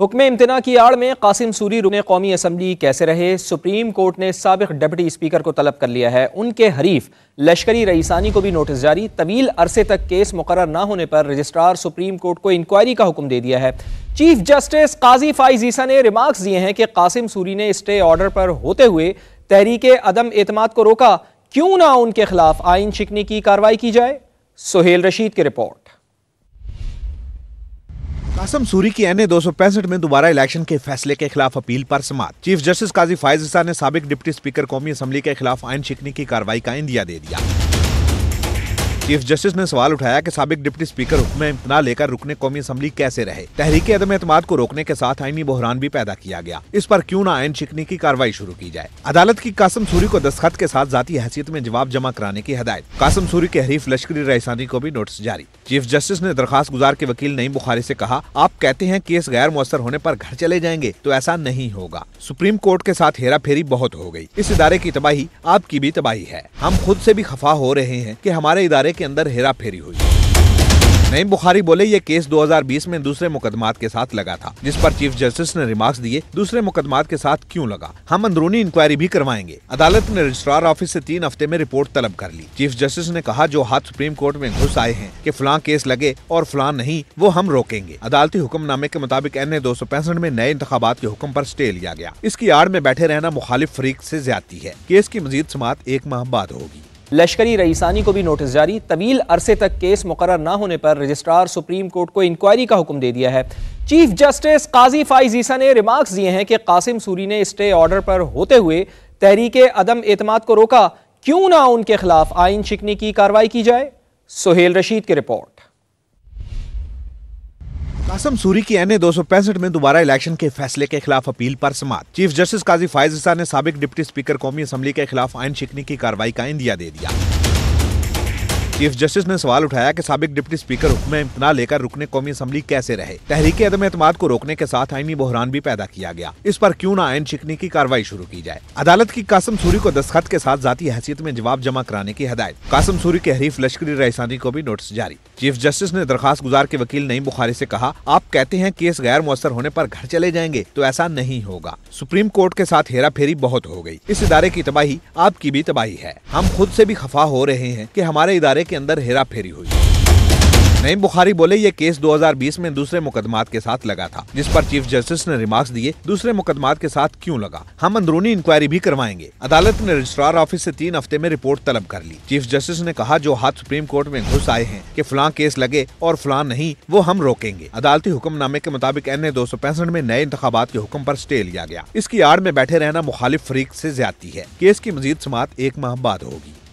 हुक्म इम्तना की आड़ में कासिम सूरी रुकने कौमी असम्बली कैसे रहे सुप्रीम कोर्ट ने सबक डिप्टी स्पीकर को तलब कर लिया है उनके हरीफ लश्करी रईसानी को भी नोटिस जारी तवील अरसे तक केस मुकर न होने पर रजिस्ट्रार सुप्रीम कोर्ट को इंक्वायरी का हुक्म दे दिया है चीफ जस्टिस काजी फाइजीसा ने रिमार्क्स दिए हैं कि कासिम सूरी ने स्टे ऑर्डर पर होते हुए तहरीक अदम एतमाद को रोका क्यों ना उनके खिलाफ आइन छिकने की कार्रवाई की जाए सुहेल रशीद की रिपोर्ट कासम सूरी की एन ए में दोबारा इलेक्शन के फैसले के खिलाफ अपील पर समाप्त चीफ जस्टिस काजी फायजा ने सबक डिप्टी स्पीकर कौमी असम्बली के खिलाफ आयन शिकनी की कार्रवाई का इंदिया दे दिया चीफ जस्टिस ने सवाल उठाया कि सबक डिप्टी स्पीकर हुक्म इम्तना लेकर रुकने कौमी असम्बली कैसे रहे तहरीक अदम एतमाद को रोकने के साथ आईनी बहरान भी पैदा किया गया इस पर क्यूँ न आयन छिकने की कार्रवाई शुरू की जाए अदालत की कासम सूरी को दस्खत के साथ जाती हैसियत में जवाब जमा कराने की हदायत कासम सूरी के हरीफ लश्करी रहसानी को भी नोटिस जारी चीफ जस्टिस ने दरखास्त गुजार के वकील नईम बुखारी ऐसी कहा आप कहते हैं केस गैर मुसर होने आरोप घर चले जाएंगे तो ऐसा नहीं होगा सुप्रीम कोर्ट के साथ हेरा फेरी बहुत हो गयी इस इदारे की तबाही आपकी भी तबाही है हम खुद ऐसी भी खफा हो रहे हैं की हमारे इदारे के अंदर हेरा फेरी हुई नईम बुखारी बोले ये केस 2020 में दूसरे मुकदमात के साथ लगा था जिस पर चीफ जस्टिस ने रिमार्क्स दिए दूसरे मुकदमात के साथ क्यों लगा हम अंदरूनी इंक्वायरी भी करवाएंगे अदालत ने रजिस्ट्रार ऑफिस से तीन हफ्ते में रिपोर्ट तलब कर ली चीफ जस्टिस ने कहा जो हाथ सुप्रीम कोर्ट में घुस आए हैं की फलां केस लगे और फलां नहीं वो हम रोकेंगे अदालती हुक्मनामे के मुताबिक एन ए दो सौ पैंसठ में नए इंतबात के हुक्म आरोप स्टे लिया गया इसकी आड़ में बैठे रहना मुखालिफ फरीक ऐसी ज्यादा है केस की मजीद समात एक माह बाद होगी लश्करी रईसानी को भी नोटिस जारी तवील अरसे तक केस मुकर न होने पर रजिस्ट्रार सुप्रीम कोर्ट को इंक्वायरी का हुक्म दे दिया है चीफ जस्टिस काजी फाइज ईसा ने रिमार्क्स दिए हैं कि कासिम सूरी ने स्टे ऑर्डर पर होते हुए तहरीक अदम एतमाद को रोका क्यों ना उनके खिलाफ आइन छिकने की कार्रवाई की जाए सुहेल रशीद की रिपोर्ट असम सूरी की एन ए में दोबारा इलेक्शन के फैसले के खिलाफ अपील पर समाप्त चीफ जस्टिस काजी फायजा ने सबक डिप्टी स्पीकर कौमी असम्बली के खिलाफ आयन शिकनी की कार्रवाई का इंदिया दे दिया चीफ जस्टिस ने सवाल उठाया कि सबक डिप्टी स्पीकर हुक्म इम्तना लेकर रुकने कौमी असम्बली कैसे रहे तहरीक अदम एतमाद को रोकने के साथ आईनी बहरान भी पैदा किया गया इस पर क्यूँ न आयन शिकनी की कार्रवाई शुरू की जाए अदालत की कासम सूरी को दस्खत के साथ जाती हैसियत में जवाब जमा कराने की हदायत कासम सूरी के हरीफ लश्करी रहसानी को भी नोटिस जारी चीफ जस्टिस ने दरखास्त गुजार के वकील नई बुखारी ऐसी कहा आप कहते हैं केस गैर मुसर होने आरोप घर चले जाएंगे तो ऐसा नहीं होगा सुप्रीम कोर्ट के साथ हेरा फेरी बहुत हो गयी इस इदारे की तबाही आपकी भी तबाही है हम खुद ऐसी भी खफा हो रहे हैं की हमारे इदारे मामले के अंदर हेरा फेरी हुई नईम बुखारी बोले ये केस 2020 में दूसरे मुकदमात के साथ लगा था जिस पर चीफ जस्टिस ने रिमार्क्स दिए दूसरे मुकदमात के साथ क्यों लगा हम अंदरूनी इंक्वायरी भी करवाएंगे अदालत ने रजिस्ट्रार ऑफिस से तीन हफ्ते में रिपोर्ट तलब कर ली चीफ जस्टिस ने कहा जो हाथ सुप्रीम कोर्ट में घुस आए हैं की फलां केस लगे और फलां नहीं वो हम रोकेंगे अदालती हुक्मनामे के मुताबिक एन ए दो सौ पैंसठ में नए इंतबात के हुक्म आरोप स्टे लिया गया इसकी आड़ में बैठे रहना मुखालिफ फरीक ऐसी ज्यादा है केस की मजीद समात एक माह बाद होगी